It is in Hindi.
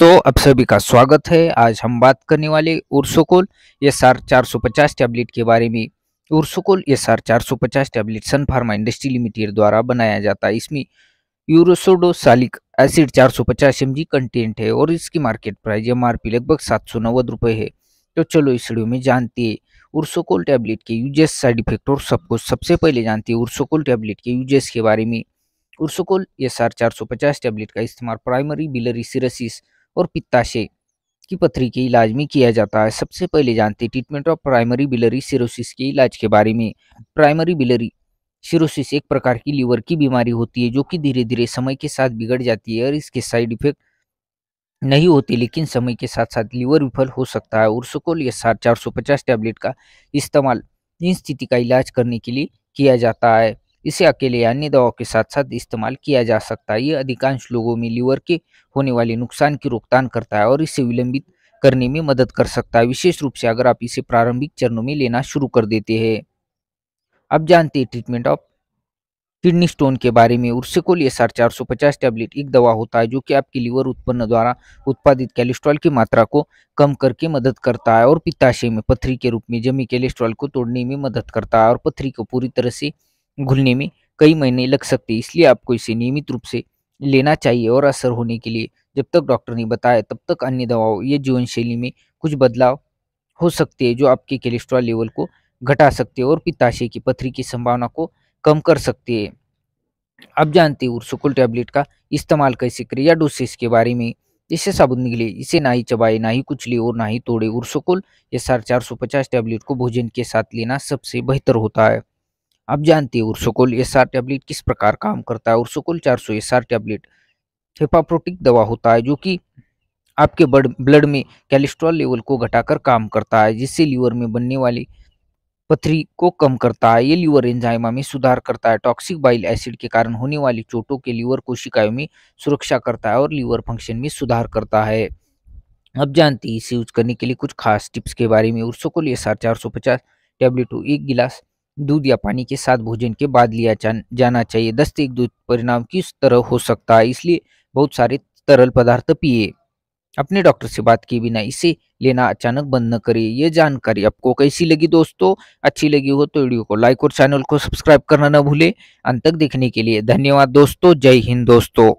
दोस्तों आप सभी का स्वागत है आज हम बात करने वाले उर्सोकोल एस आर चार सौ पचास टैबलेट के बारे में उर्सोकोल एस आर चार सौ पचास tablet Sun Pharma industry limited द्वारा बनाया जाता है इसमें सालिक एसिड चार सौ पचास एम जी कंटेंट है और इसकी market price M R P लगभग सात सौ नब्बे रुपये है तो चलो इस वीडियो में जानते हैं उर्सोकोल टैबलेट के यूजेस साइड इफेक्ट और सब कुछ सबसे पहले जानते हैं उर्सोकोल टैबलेट के यूजेस के बारे में उर्सोकोल एस आर चार सौ पचास टैबलेट का इस्तेमाल प्राइमरी बिलरी सिरसिस और पित्ताशय की पथरी के इलाज में किया जाता है सबसे पहले जानते हैं treatment of primary biliary cirrhosis के इलाज के बारे में प्राइमरी बिलरी सिरोसिस एक प्रकार की लीवर की बीमारी होती है जो कि धीरे धीरे समय के साथ बिगड़ जाती है और इसके साइड इफेक्ट नहीं होते लेकिन समय के साथ साथ लीवर विफल हो सकता है उर्सकोल या सात चार सौ पचास टैबलेट का इस्तेमाल इन स्थिति का इलाज करने के लिए किया जाता है इसे अकेले या अन्य दवाओं के साथ साथ इस्तेमाल किया जा सकता है ये अधिकांश लोगों में लीवर के होने वाले नुकसान की रोकथाम करता है और इसे विलंबित करने में मदद कर सकता है विशेष रूप से अगर आप इसे प्रारंभिक चरणों में लेना शुरू कर देते हैं अब जानते हैं ट्रीटमेंट ऑफ किडनी स्टोन के बारे में उर्सिकोल एस आर चार सौ पचास टैबलेट एक दवा होता है जो कि आपके लीवर उत्पन्न द्वारा उत्पादित कैलेस्ट्रॉल की मात्रा को कम करके मदद करता है और पित्ताशय में पथरी के रूप में जमी कैलेस्ट्रॉल को तोड़ने में मदद करता है और पथरी को पूरी तरह से घुलने में कई महीने लग सकते हैं इसलिए आपको इसे नियमित रूप से लेना चाहिए और असर होने के लिए जब तक डॉक्टर ने बताया तब तक अन्य दवाओं या जीवन शैली में कुछ बदलाव हो सकते हैं जो आपके कोलेस्ट्रॉल लेवल को घटा सकते हैं और पिताशे की पथरी की संभावना को कम कर सकते हैं आप जानते हैं उर्सुकुल टैबलेट का इस्तेमाल कैसे करें या डोसेस के बारे में इसे साबुन निकले इसे ना ही चबाए ना ही कुचले और ना ही तोड़े उर्सुकुल एस आर चार सौ पचास टैबलेट को भोजन के साथ लेना सबसे बेहतर होता है आप जानते हैं उर्सोकोल एस आर टैबलेट किस प्रकार काम करता है उर्सोकोल चार सौ एस आर टैबलेट हेपाप्रोटिक दवा होता है जो कि आपके ब्लड में कैलेस्ट्रॉल लेवल को घटाकर काम करता है जिससे लीवर में बनने वाली पथरी को कम करता है ये लीवर एंजाइमा में सुधार करता है टॉक्सिक बाइल एसिड के कारण होने वाली चोटों के लीवर कोशिकाओं में सुरक्षा करता है और लीवर फंक्शन में सुधार करता है अब जानते हैं इसे यूज करने के लिए कुछ खास टिप्स के बारे में उर्सोकोल एस आर चार सौ पचास टैबलेट एक गिलास दूध या पानी के साथ भोजन के बाद लिया जाना चाहिए एक दूध परिणाम किस तरह हो सकता है इसलिए बहुत सारे तरल पदार्थ पिए अपने डॉक्टर से बात किए बिना इसे लेना अचानक बंद न करे ये जानकारी आपको कैसी लगी दोस्तों अच्छी लगी हो तो वीडियो को लाइक और चैनल को सब्सक्राइब करना न भूले अंत तक देखने के लिए धन्यवाद दोस्तों जय हिंद दोस्तों